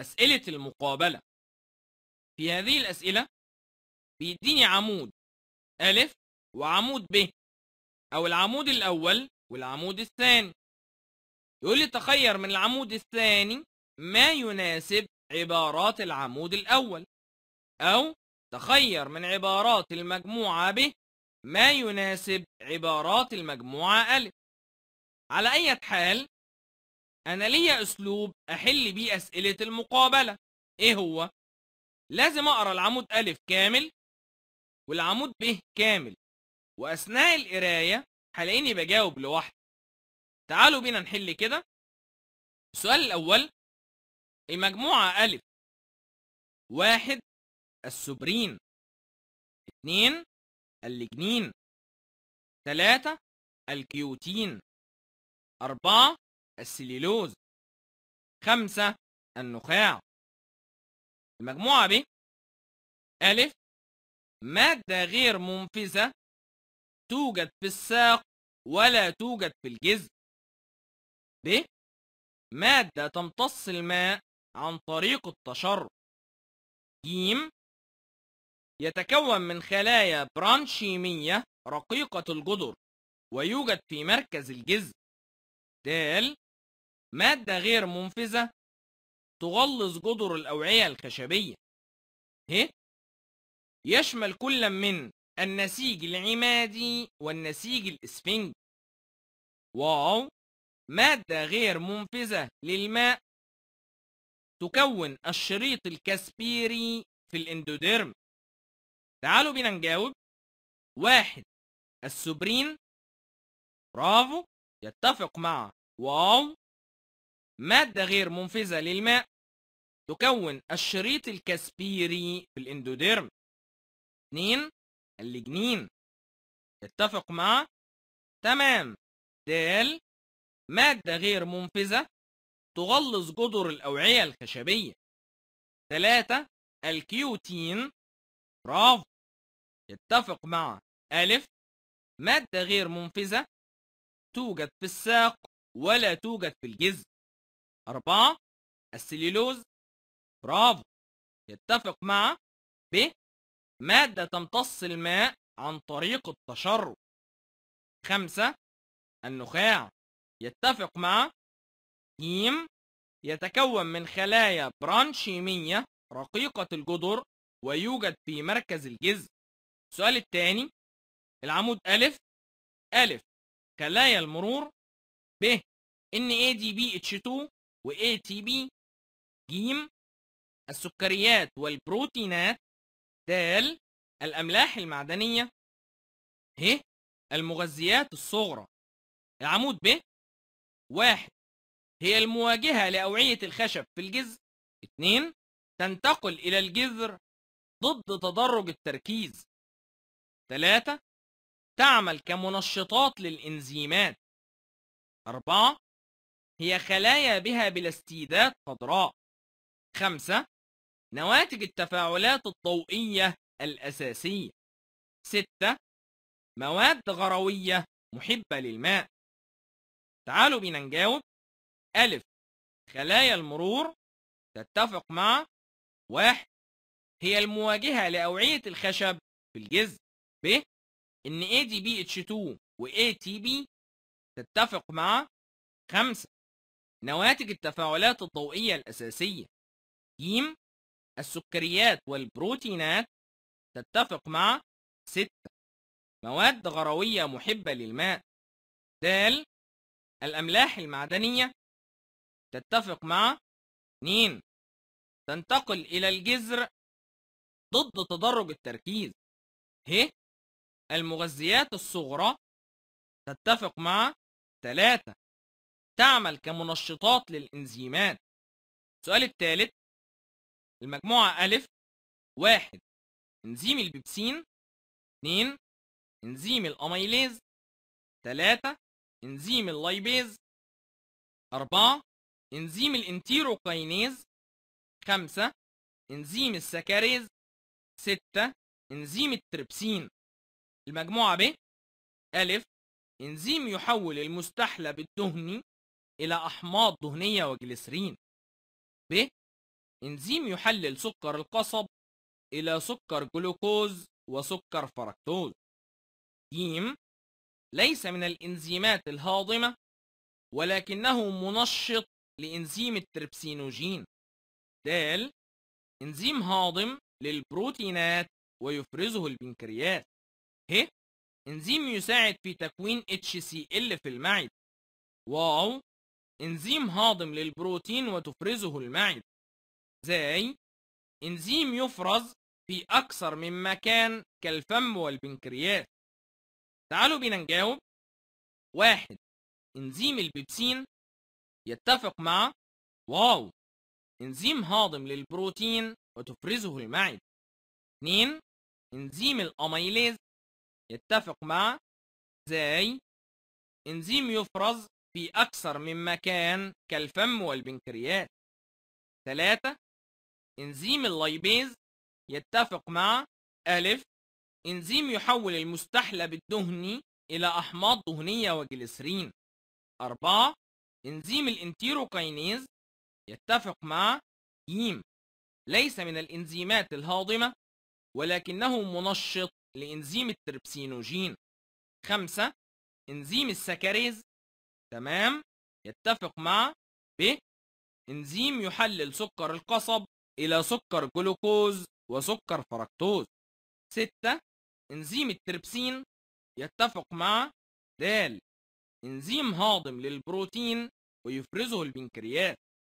أسئلة المقابلة في هذه الأسئلة بيديني عمود ألف وعمود ب أو العمود الأول والعمود الثاني يقول لي تخير من العمود الثاني ما يناسب عبارات العمود الأول أو تخير من عبارات المجموعة ب ما يناسب عبارات المجموعة ألف على أي حال أنا ليا أسلوب أحل بيه أسئلة المقابلة إيه هو؟ لازم أقرأ العمود ألف كامل والعمود ب كامل وأثناء القراية هلاقيني بجاوب لوحدي تعالوا بينا نحل كده السؤال الأول المجموعة ألف واحد السوبرين، اتنين اللجنين تلاتة الكيوتين أربعة السليلوز خمسة النخاع المجموعة ب ألف مادة غير منفذة توجد في الساق ولا توجد في الجزء ب مادة تمتص الماء عن طريق التشرب ج يتكون من خلايا برانشيمية رقيقة الجدر ويوجد في مركز الجزء د مادة غير منفذة تغلظ جدر الأوعية الخشبية هي يشمل كل من النسيج العمادي والنسيج الإسفنجي واو مادة غير منفذة للماء تكون الشريط الكسبيري في الاندوديرم تعالوا بينا نجاوب واحد السوبرين برافو يتفق مع واو مادة غير منفذة للماء تكون الشريط الكسبيري في الاندوديرم اثنين اللجنين اتفق مع تمام د مادة غير منفذة تغلظ جدر الأوعية الخشبية ثلاثة الكيوتين برافو اتفق مع ألف مادة غير منفذة توجد في الساق ولا توجد في الجذع أربعة السليلوز برافو يتفق مع ب مادة تمتص الماء عن طريق التشرب خمسة النخاع يتفق مع ج يتكون من خلايا برانشيمية رقيقة الجدر ويوجد في مركز الجزء السؤال الثاني العمود ألف ألف خلايا المرور ب nadph 2 و ATP ج السكريات والبروتينات د الأملاح المعدنية ه المغذيات الصغرى العمود ب واحد هي المواجهة لأوعية الخشب في الجذر اثنين تنتقل إلى الجذر ضد تدرج التركيز ثلاثة تعمل كمنشطات للإنزيمات أربعة هي خلايا بها بلاستيدات خضراء خمسة نواتج التفاعلات الضوئية الأساسية ستة مواد غروية محبة للماء تعالوا بينا نجاوب ألف خلايا المرور تتفق مع واحد هي المواجهة لأوعية الخشب في الجزء ب إن ADBH2 و ATP تتفق مع خمسة نواتج التفاعلات الضوئية الأساسية ج السكريات والبروتينات تتفق مع ستة مواد غروية محبة للماء د الأملاح المعدنية تتفق مع 2 تنتقل إلى الجذر ضد تدرج التركيز ه المغذيات الصغرى تتفق مع ثلاثة تعمل كمنشطات للإنزيمات السؤال الثالث المجموعة أ واحد إنزيم البيبسين اثنين إنزيم الأميليز ثلاثة إنزيم اللايبيز أربعة إنزيم الانتيروكاينيز خمسة إنزيم السكريز ستة إنزيم التربسين المجموعة ب أ إنزيم يحول المستحلب الدهني إلى أحماض دهنية وجليسرين ب إنزيم يحلل سكر القصب إلى سكر جلوكوز وسكر فركتوز ج ليس من الإنزيمات الهاضمة ولكنه منشط لإنزيم التربسينوجين د إنزيم هاضم للبروتينات ويفرزه البنكرياس ه إنزيم يساعد في تكوين HCl في المعدة واو إنزيم هاضم للبروتين وتفرزه المعدة زي إنزيم يفرز في أكثر من مكان كالفم والبنكرياس تعالوا بنا نجاوب واحد إنزيم البيبسين يتفق مع واو إنزيم هاضم للبروتين وتفرزه المعدة اثنين إنزيم الأميليز يتفق مع زي إنزيم يفرز في أكثر من مكان كالفم والبنكرياس. ثلاثة إنزيم اللايبيز يتفق مع ألف إنزيم يحول المستحلب الدهني إلى أحماض دهنية وجلسرين. أربعة إنزيم الانتيروكاينيز يتفق مع جيم ليس من الإنزيمات الهاضمة ولكنه منشط لإنزيم التربسينوجين. خمسة إنزيم السكريز تمام يتفق مع ب انزيم يحلل سكر القصب إلى سكر جلوكوز وسكر فركتوز ستة انزيم التربسين يتفق مع د انزيم هاضم للبروتين ويفرزه البنكرياس